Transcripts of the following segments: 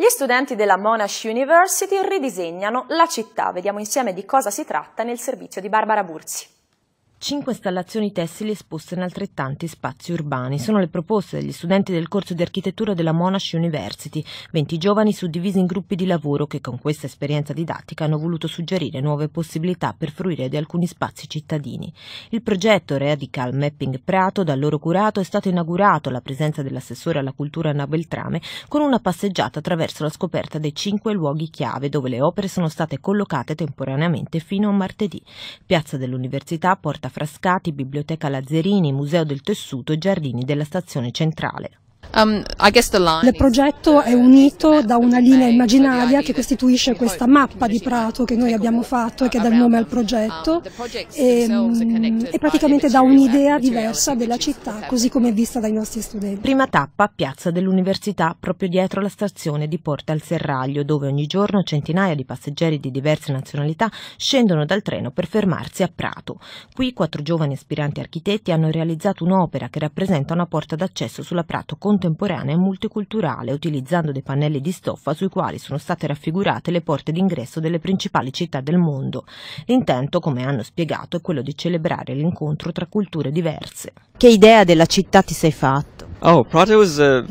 Gli studenti della Monash University ridisegnano la città, vediamo insieme di cosa si tratta nel servizio di Barbara Burzi. Cinque installazioni tessili esposte in altrettanti spazi urbani sono le proposte degli studenti del corso di architettura della Monash University, 20 giovani suddivisi in gruppi di lavoro che con questa esperienza didattica hanno voluto suggerire nuove possibilità per fruire di alcuni spazi cittadini. Il progetto Radical Mapping Prato, da loro curato, è stato inaugurato alla presenza dell'assessore alla cultura Anna Beltrame con una passeggiata attraverso la scoperta dei cinque luoghi chiave dove le opere sono state collocate temporaneamente fino a martedì. Piazza dell'Università porta Frascati, Biblioteca Lazzerini, Museo del Tessuto e Giardini della Stazione Centrale. Um, il progetto è unito da una linea immaginaria che costituisce questa mappa di Prato che noi abbiamo fatto e che dà il nome al progetto um, e, e ehm, praticamente dà un'idea diversa della città così come è vista dai nostri studenti. Prima tappa, piazza dell'università, proprio dietro la stazione di Porta al Serraglio dove ogni giorno centinaia di passeggeri di diverse nazionalità scendono dal treno per fermarsi a Prato. Qui quattro giovani aspiranti architetti hanno realizzato un'opera che rappresenta una porta d'accesso sulla Prato con contemporanea e multiculturale, utilizzando dei pannelli di stoffa sui quali sono state raffigurate le porte d'ingresso delle principali città del mondo. L'intento, come hanno spiegato, è quello di celebrare l'incontro tra culture diverse. Che idea della città ti sei fatta? Oh, Prato, eh,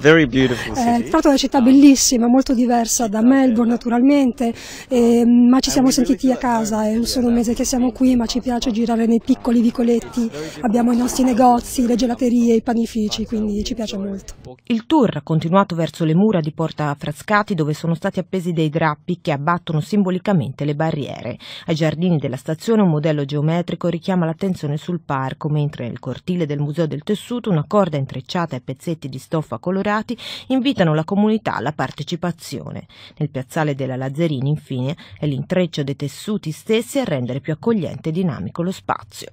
Prato è una città bellissima, molto diversa da Melbourne naturalmente, eh, ma ci siamo sentiti a casa, è un solo mese che siamo qui, ma ci piace girare nei piccoli vicoletti, abbiamo i nostri negozi, le gelaterie, i panifici, quindi ci piace molto. Il tour ha continuato verso le mura di Porta Frascati dove sono stati appesi dei drappi che abbattono simbolicamente le barriere. Ai giardini della stazione un modello geometrico richiama l'attenzione sul parco, mentre nel cortile del Museo del Tessuto una corda intrecciata e pettinata pezzetti di stoffa colorati invitano la comunità alla partecipazione. Nel piazzale della Lazzarini, infine, è l'intreccio dei tessuti stessi a rendere più accogliente e dinamico lo spazio.